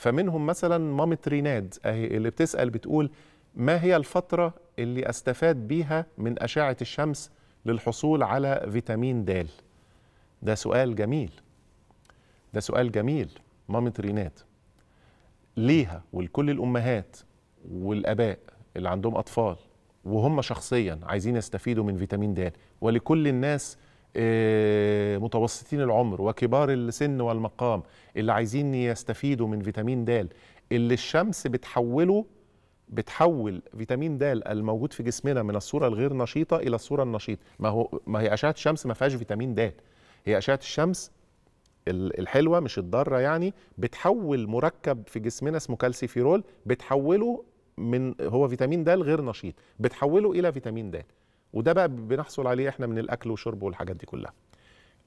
فمنهم مثلا مامة ريناد اهي اللي بتسال بتقول ما هي الفتره اللي استفاد بيها من اشعه الشمس للحصول على فيتامين د ده سؤال جميل ده سؤال جميل مامة ريناد ليها ولكل الامهات والاباء اللي عندهم اطفال وهم شخصيا عايزين يستفيدوا من فيتامين د ولكل الناس آه، متوسطين العمر وكبار السن والمقام اللي عايزين يستفيدوا من فيتامين د اللي الشمس بتحوله بتحول فيتامين د الموجود في جسمنا من الصوره الغير نشيطه الى الصوره النشيطه ما هو ما هي اشعه الشمس ما فيهاش فيتامين د هي اشعه الشمس الحلوه مش الضاره يعني بتحول مركب في جسمنا اسمه كالسيفيرول بتحوله من هو فيتامين د غير نشيط بتحوله الى فيتامين د وده بقى بنحصل عليه احنا من الاكل والشرب والحاجات دي كلها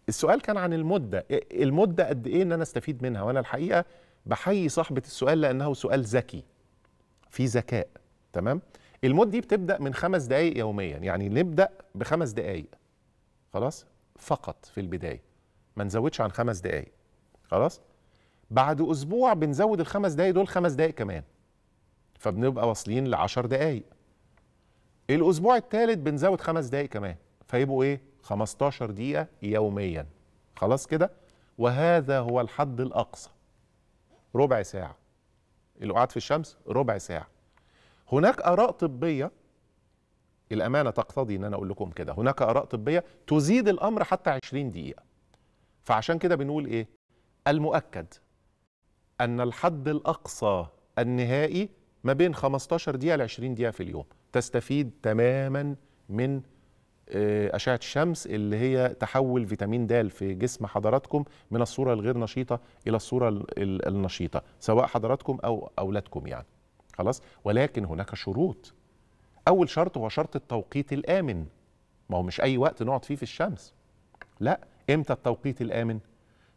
السؤال كان عن المده إيه، المده قد ايه ان انا استفيد منها وانا الحقيقه بحيي صاحبه السؤال لانه سؤال ذكي في ذكاء تمام المده دي بتبدا من خمس دقائق يوميا يعني نبدا بخمس دقائق خلاص فقط في البدايه ما نزودش عن خمس دقائق خلاص بعد اسبوع بنزود الخمس دقائق دول خمس دقائق كمان فبنبقى واصلين لعشر دقائق الاسبوع الثالث بنزود خمس دقائق كمان فيبقوا ايه 15 دقيقه يوميا خلاص كده وهذا هو الحد الاقصى ربع ساعه قعد في الشمس ربع ساعه هناك اراء طبيه الامانه تقتضي ان انا اقول لكم كده هناك اراء طبيه تزيد الامر حتى 20 دقيقه فعشان كده بنقول ايه المؤكد ان الحد الاقصى النهائي ما بين 15 دقيقه ل 20 دقيقه في اليوم تستفيد تماما من آه، أشعة الشمس اللي هي تحول فيتامين د في جسم حضراتكم من الصورة الغير نشيطة إلى الصورة النشيطة سواء حضراتكم أو أولادكم يعني خلاص ولكن هناك شروط أول شرط هو شرط التوقيت الآمن ما هو مش أي وقت نقعد فيه في الشمس لا إمتى التوقيت الآمن؟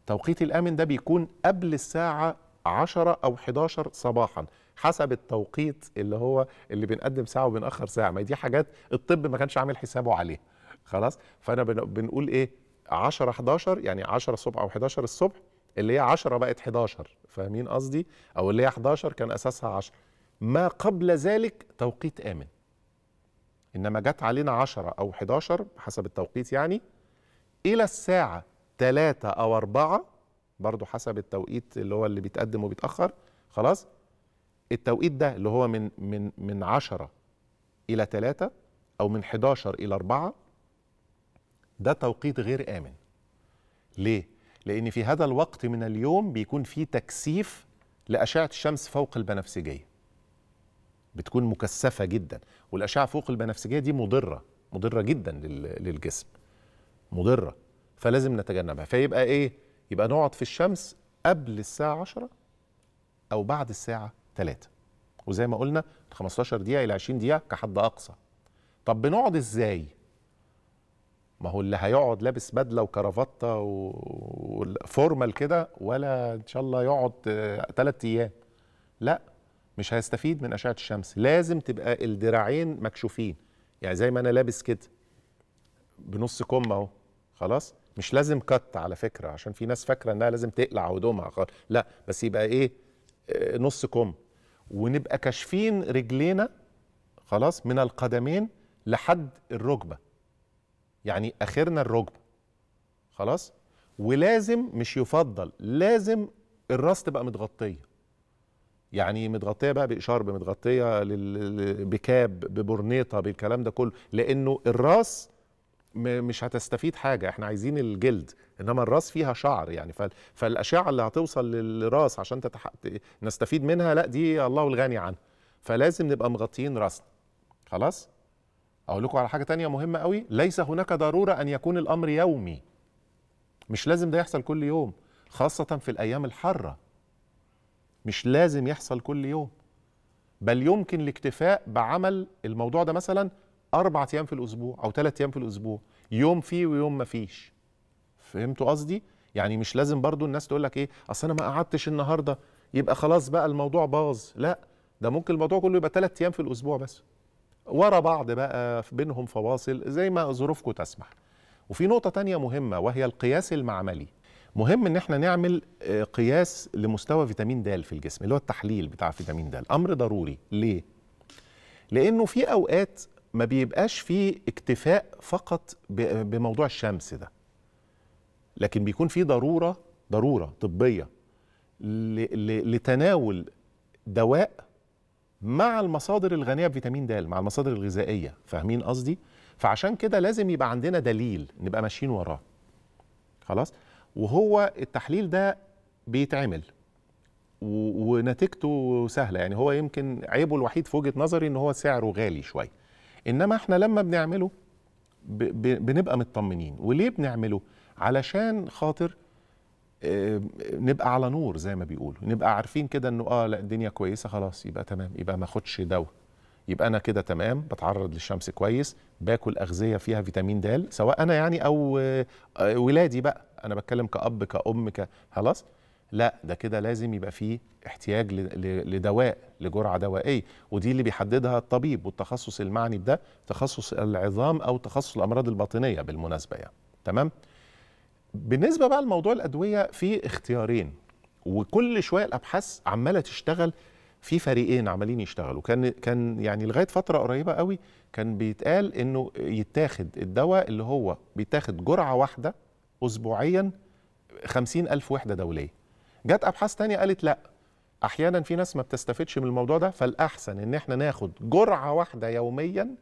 التوقيت الآمن ده بيكون قبل الساعة 10 أو 11 صباحا حسب التوقيت اللي هو اللي بنقدم ساعه وبنأخر ساعه ما دي حاجات الطب ما كانش عامل حسابه عليها خلاص فانا بنقول ايه 10 11 يعني 10 الصبح او 11 الصبح اللي هي 10 بقت 11 فاهمين قصدي او اللي هي 11 كان اساسها 10 ما قبل ذلك توقيت امن انما جت علينا 10 او 11 حسب التوقيت يعني الى الساعه 3 او 4 برضه حسب التوقيت اللي هو اللي بيتقدم وبيتاخر خلاص التوقيت ده اللي هو من من من 10 الى 3 او من 11 الى 4 ده توقيت غير امن ليه لان في هذا الوقت من اليوم بيكون في تكثيف لاشعه الشمس فوق البنفسجيه بتكون مكثفه جدا والاشعه فوق البنفسجيه دي مضره مضره جدا للجسم مضره فلازم نتجنبها فيبقى ايه يبقى نقعد في الشمس قبل الساعه 10 او بعد الساعه ثلاثة وزي ما قلنا 15 دقيقة إلى 20 دقيقة كحد أقصى طب بنقعد إزاي؟ ما هو اللي هيقعد لابس بدله وكرافته وفورمال كده ولا ان شاء الله يقعد ثلاثة آه، ايام لا مش هيستفيد من اشعه الشمس لازم تبقى الدراعين مكشوفين يعني زي ما انا لابس كده بنص كم اهو خلاص مش لازم كت على فكره عشان في ناس فاكره انها لازم تقلع هدومها لا بس يبقى ايه آه، نص كم ونبقى كاشفين رجلينا خلاص من القدمين لحد الركبه يعني اخرنا الركبه خلاص ولازم مش يفضل لازم الراس تبقى متغطيه يعني متغطيه بقى باشارب متغطيه بكاب ببرنيطه بالكلام ده كله لانه الراس مش هتستفيد حاجه احنا عايزين الجلد انما الراس فيها شعر يعني فالاشعه اللي هتوصل للراس عشان تتح... نستفيد منها لا دي الله الغني عنها فلازم نبقى مغطيين راسنا خلاص اقول لكم على حاجه تانية مهمه قوي ليس هناك ضروره ان يكون الامر يومي مش لازم ده يحصل كل يوم خاصه في الايام الحاره مش لازم يحصل كل يوم بل يمكن الاكتفاء بعمل الموضوع ده مثلا اربع ايام في الاسبوع او ثلاث ايام في الاسبوع يوم فيه ويوم ما فيش فهمتوا قصدي يعني مش لازم برضو الناس تقول لك ايه اصل انا ما قعدتش النهارده يبقى خلاص بقى الموضوع باظ لا ده ممكن الموضوع كله يبقى ثلاث ايام في الاسبوع بس ورا بعض بقى بينهم فواصل زي ما ظروفكم تسمح وفي نقطه تانية مهمه وهي القياس المعملي مهم ان احنا نعمل آه، قياس لمستوى فيتامين د في الجسم اللي هو التحليل بتاع فيتامين د امر ضروري ليه لانه في اوقات ما بيبقاش فيه اكتفاء فقط بموضوع الشمس ده لكن بيكون في ضروره ضروره طبيه لتناول دواء مع المصادر الغنيه بفيتامين د مع المصادر الغذائيه فاهمين قصدي فعشان كده لازم يبقى عندنا دليل نبقى ماشيين وراه خلاص وهو التحليل ده بيتعمل ونتيجته سهله يعني هو يمكن عيبه الوحيد في وجهه نظري ان هو سعره غالي شويه انما احنا لما بنعمله بنبقى مطمنين وليه بنعمله علشان خاطر آه، نبقى على نور زي ما بيقولوا نبقى عارفين كده انه اه لا الدنيا كويسه خلاص يبقى تمام يبقى ما اخدش دواء يبقى انا كده تمام بتعرض للشمس كويس باكل اغذيه فيها فيتامين د سواء انا يعني او آه، ولادي بقى انا بتكلم كاب كام ك خلاص لا ده كده لازم يبقى فيه احتياج لدواء لجرعه دوائيه ودي اللي بيحددها الطبيب والتخصص المعني بده تخصص العظام او تخصص الامراض الباطنيه بالمناسبه يعني تمام بالنسبه بقى لموضوع الادويه في اختيارين وكل شويه الابحاث عماله تشتغل في فريقين عمالين يشتغلوا كان كان يعني لغايه فتره قريبه قوي كان بيتقال انه يتاخد الدواء اللي هو بيتاخد جرعه واحده اسبوعيا خمسين ألف وحدة دولية جت ابحاث تانية قالت لا احيانا في ناس ما بتستفدش من الموضوع ده فالاحسن ان احنا ناخد جرعه واحده يوميا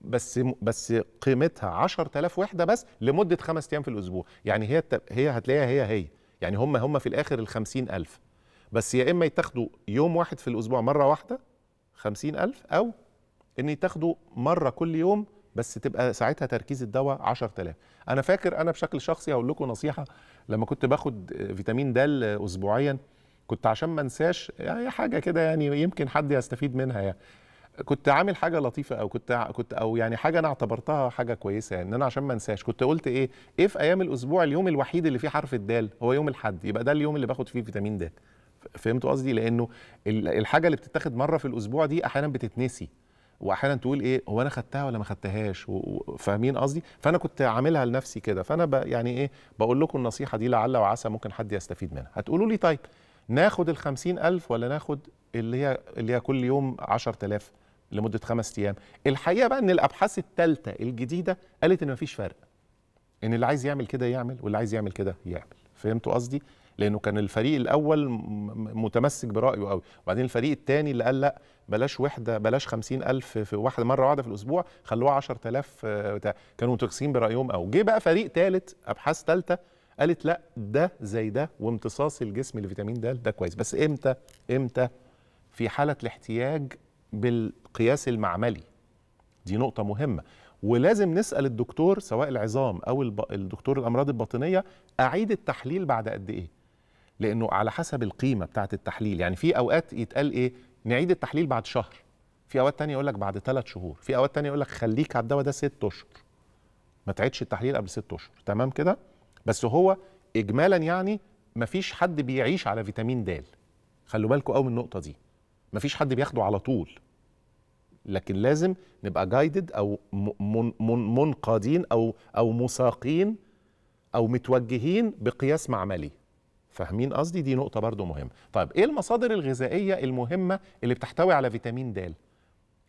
بس بس قيمتها 10000 وحده بس لمده خمس ايام في الاسبوع يعني هي هي هتلاقيها هي هي يعني هم هم في الاخر ال 50000 بس يا اما يتاخدوا يوم واحد في الاسبوع مره واحده 50000 او ان يتاخدوا مره كل يوم بس تبقى ساعتها تركيز الدواء 10000 انا فاكر انا بشكل شخصي هقول لكم نصيحه لما كنت باخد فيتامين د اسبوعيا كنت عشان ما انساش يعني حاجه كده يعني يمكن حد يستفيد منها يعني كنت عامل حاجه لطيفه او كنت كنت او يعني حاجه انا اعتبرتها حاجه كويسه يعني ان انا عشان ما انساش كنت قلت ايه ايه في ايام الاسبوع اليوم الوحيد اللي فيه حرف الدال هو يوم الاحد يبقى ده اليوم اللي باخد فيه فيتامين د فهمتوا قصدي لانه الحاجه اللي بتتاخد مره في الاسبوع دي احيانا بتتنسي واحيانا تقول ايه هو انا خدتها ولا ما خدتهاش فاهمين قصدي فانا كنت عاملها لنفسي كده فانا يعني ايه بقول لكم النصيحه دي لعل وعسى ممكن حد يستفيد منها هتقولوا لي طيب ناخد ال ألف ولا ناخد اللي هي اللي هي كل يوم 10000 لمده خمس ايام الحقيقه بقى ان الابحاث الثالثه الجديده قالت ان مفيش فرق ان اللي عايز يعمل كده يعمل واللي عايز يعمل كده يعمل فهمتوا قصدي لانه كان الفريق الاول متمسك برايه قوي وبعدين الفريق الثاني اللي قال لا بلاش وحده بلاش 50000 في واحده مره واحده في الاسبوع خلوها 10000 آه، بتاع كانوا متمسكين برايهم قوي جه بقى فريق ثالث ابحاث ثالثه قالت لا ده زي ده وامتصاص الجسم لفيتامين د ده كويس بس امتى امتى في حاله الاحتياج بالقياس المعملي دي نقطه مهمه ولازم نسال الدكتور سواء العظام او الدكتور الامراض الباطنيه اعيد التحليل بعد قد ايه لانه على حسب القيمه بتاعه التحليل يعني في اوقات يتقال ايه نعيد التحليل بعد شهر في اوقات تانية يقول لك بعد ثلاث شهور في اوقات تانية يقول لك خليك على الدواء ده ست اشهر ما تعيدش التحليل قبل ست اشهر تمام كده بس هو اجمالا يعني ما فيش حد بيعيش على فيتامين د خلوا بالكم قوي من النقطه دي ما فيش حد بياخده على طول لكن لازم نبقى جايدد او من من منقادين او او مساقين او متوجهين بقياس معملي فاهمين قصدي دي نقطه برضو مهمه طيب ايه المصادر الغذائيه المهمه اللي بتحتوي على فيتامين د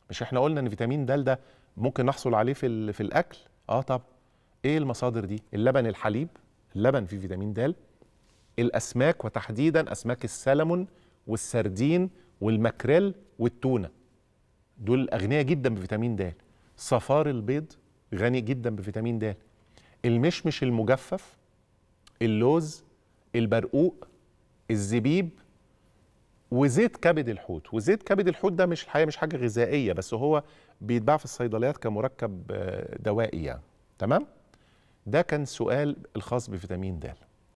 مش احنا قلنا ان فيتامين د ده ممكن نحصل عليه في في الاكل اه طب ايه المصادر دي اللبن الحليب اللبن فيه فيتامين د الاسماك وتحديدا اسماك السلمون والسردين والمكريل والتونه دول اغنياء جدا بفيتامين د صفار البيض غني جدا بفيتامين د المشمش المجفف اللوز البرقوق الزبيب وزيت كبد الحوت وزيت كبد الحوت ده مش الحقيقه مش حاجه غذائيه بس هو بيتباع في الصيدليات كمركب آه، دوائي يعني تمام ده كان سؤال الخاص بفيتامين د